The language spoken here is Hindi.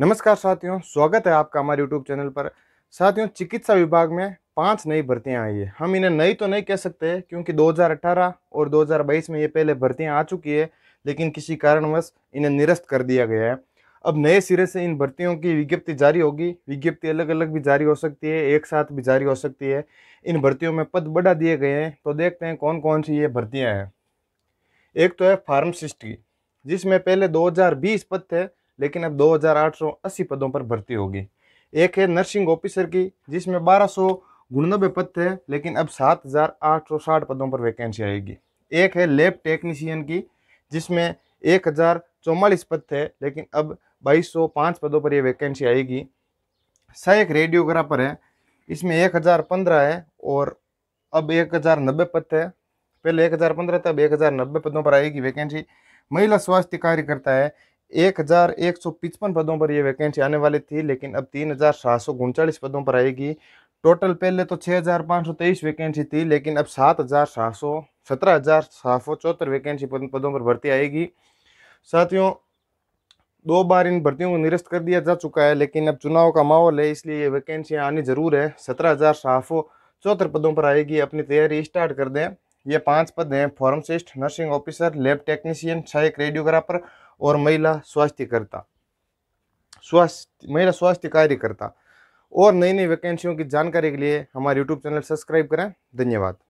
नमस्कार साथियों स्वागत है आपका हमारे यूट्यूब चैनल पर साथियों चिकित्सा विभाग में पांच नई भर्तियां आई है हम इन्हें नई तो नहीं कह सकते क्योंकि 2018 और 2022 में ये पहले भर्तियां आ चुकी है लेकिन किसी कारणवश इन्हें निरस्त कर दिया गया है अब नए सिरे से इन भर्तियों की विज्ञप्ति जारी होगी विज्ञप्ति अलग अलग भी जारी हो सकती है एक साथ भी जारी हो सकती है इन भर्तियों में पद बढ़ा दिए गए हैं तो देखते हैं कौन कौन सी ये भर्तियाँ हैं एक तो है फार्मासिस्ट की जिसमें पहले दो पद थे लेकिन अब 2,880 पदों पर भर्ती होगी एक है नर्सिंग ऑफिसर की जिसमें बारह सौ पद थे लेकिन अब 7,860 पदों पर वैकेंसी आएगी एक है लेब टेक्नीशियन की जिसमें एक हज़ार चौवालीस पद थे लेकिन अब 2205 पदों पर यह वैकेंसी आएगी सहायक रेडियोग्राफर है इसमें एक हज़ार पंद्रह है और अब एक हज़ार नब्बे पद थे पहले एक हज़ार पंद्रह था अब एक हज़ार नब्बे पदों पर आएगी वैकेंसी महिला स्वास्थ्य कार्यकर्ता है एक हजार एक सौ पिचपन पदों पर यह वैकेंसी आने वाली थी लेकिन अब तीन हजार सात सौ उनचालीस पदों पर आएगी टोटल पहले तो छः हजार पाँच सौ तेईस वैकेंसी थी लेकिन अब सात हजार सात सौ सत्रह हजार सात सौ चौहत्तर वैकेंसी पदों पर भर्ती आएगी साथियों दो बार इन भर्तियों को निरस्त कर दिया जा चुका है लेकिन अब चुनाव का माहौल है इसलिए ये वैकेंसियाँ आनी ज़रूर है सत्रह हज़ार सात सौ चौहत्तर पदों पर आएगी अपनी तैयारी स्टार्ट कर दें ये पांच पद हैं pharmacist nursing officer lab technician सहायक रेडियोग्राफर और महिला स्वास्थ्यकर्ता स्वास्थ्य महिला स्वास्थ्य कार्यकर्ता और नई नई वैकेंसियों की जानकारी के लिए हमारे यूट्यूब चैनल सब्सक्राइब करें धन्यवाद